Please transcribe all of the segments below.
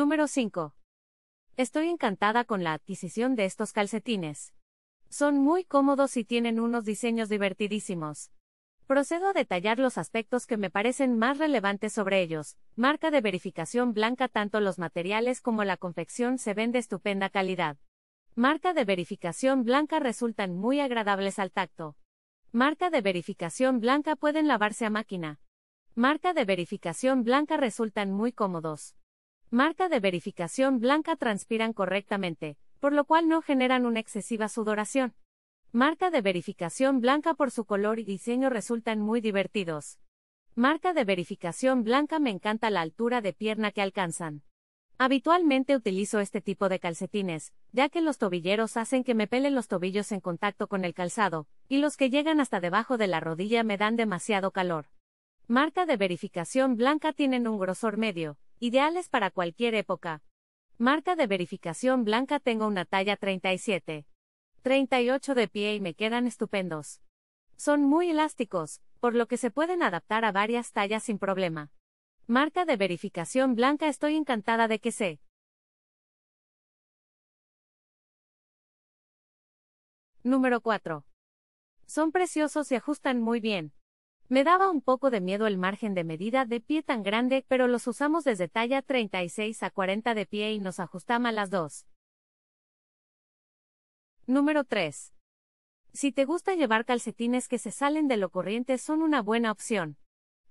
Número 5. Estoy encantada con la adquisición de estos calcetines. Son muy cómodos y tienen unos diseños divertidísimos. Procedo a detallar los aspectos que me parecen más relevantes sobre ellos. Marca de verificación blanca tanto los materiales como la confección se ven de estupenda calidad. Marca de verificación blanca resultan muy agradables al tacto. Marca de verificación blanca pueden lavarse a máquina. Marca de verificación blanca resultan muy cómodos marca de verificación blanca transpiran correctamente, por lo cual no generan una excesiva sudoración. Marca de verificación blanca por su color y diseño resultan muy divertidos. Marca de verificación blanca me encanta la altura de pierna que alcanzan. Habitualmente utilizo este tipo de calcetines, ya que los tobilleros hacen que me pelen los tobillos en contacto con el calzado, y los que llegan hasta debajo de la rodilla me dan demasiado calor. Marca de verificación blanca tienen un grosor medio, ideales para cualquier época. Marca de verificación blanca tengo una talla 37. 38 de pie y me quedan estupendos. Son muy elásticos, por lo que se pueden adaptar a varias tallas sin problema. Marca de verificación blanca estoy encantada de que se Número 4. Son preciosos y ajustan muy bien. Me daba un poco de miedo el margen de medida de pie tan grande, pero los usamos desde talla 36 a 40 de pie y nos ajustamos a las dos. Número 3. Si te gusta llevar calcetines que se salen de lo corriente son una buena opción.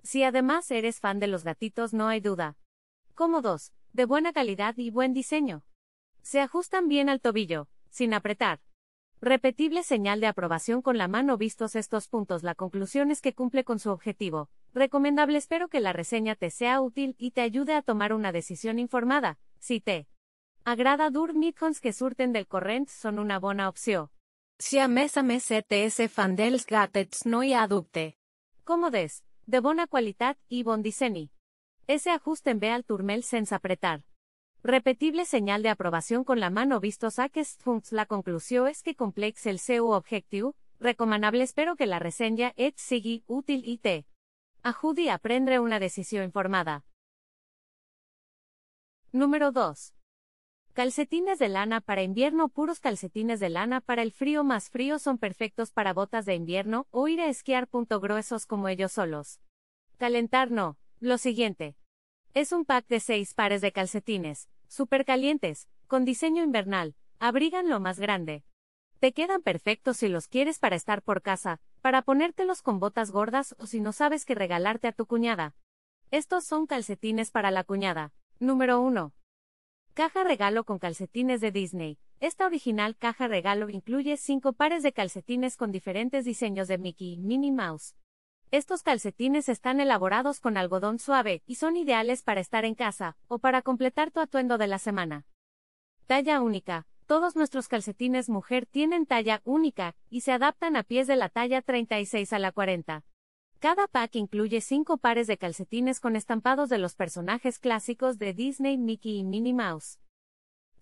Si además eres fan de los gatitos no hay duda. Cómodos, de buena calidad y buen diseño. Se ajustan bien al tobillo, sin apretar. Repetible señal de aprobación con la mano vistos estos puntos. La conclusión es que cumple con su objetivo. Recomendable espero que la reseña te sea útil y te ayude a tomar una decisión informada. Si te agrada dur Midhons que surten del corrent son una buena opción Si a mes a no y adupte. de buena cualidad y bon ese Ese en ve al turmel sin apretar. Repetible señal de aprobación con la mano visto saques la conclusión es que complex el seu objectiu, recomendable. espero que la reseña et sigui útil y te ajudi a prendre una decisión informada. Número 2. Calcetines de lana para invierno Puros calcetines de lana para el frío más frío son perfectos para botas de invierno o ir a esquiar. Punto gruesos como ellos solos. Calentar no. Lo siguiente. Es un pack de seis pares de calcetines, supercalientes, con diseño invernal, abrigan lo más grande. Te quedan perfectos si los quieres para estar por casa, para ponértelos con botas gordas o si no sabes qué regalarte a tu cuñada. Estos son calcetines para la cuñada. Número 1. Caja regalo con calcetines de Disney. Esta original caja regalo incluye cinco pares de calcetines con diferentes diseños de Mickey y Minnie Mouse, estos calcetines están elaborados con algodón suave y son ideales para estar en casa o para completar tu atuendo de la semana. Talla única. Todos nuestros calcetines mujer tienen talla única y se adaptan a pies de la talla 36 a la 40. Cada pack incluye cinco pares de calcetines con estampados de los personajes clásicos de Disney, Mickey y Minnie Mouse.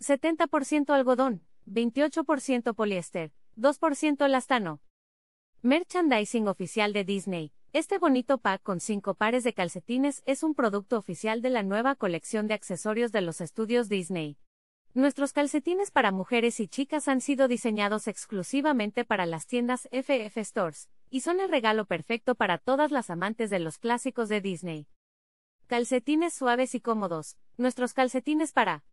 70% algodón, 28% poliéster, 2% elastano, Merchandising oficial de Disney. Este bonito pack con cinco pares de calcetines es un producto oficial de la nueva colección de accesorios de los estudios Disney. Nuestros calcetines para mujeres y chicas han sido diseñados exclusivamente para las tiendas FF Stores, y son el regalo perfecto para todas las amantes de los clásicos de Disney. Calcetines suaves y cómodos. Nuestros calcetines para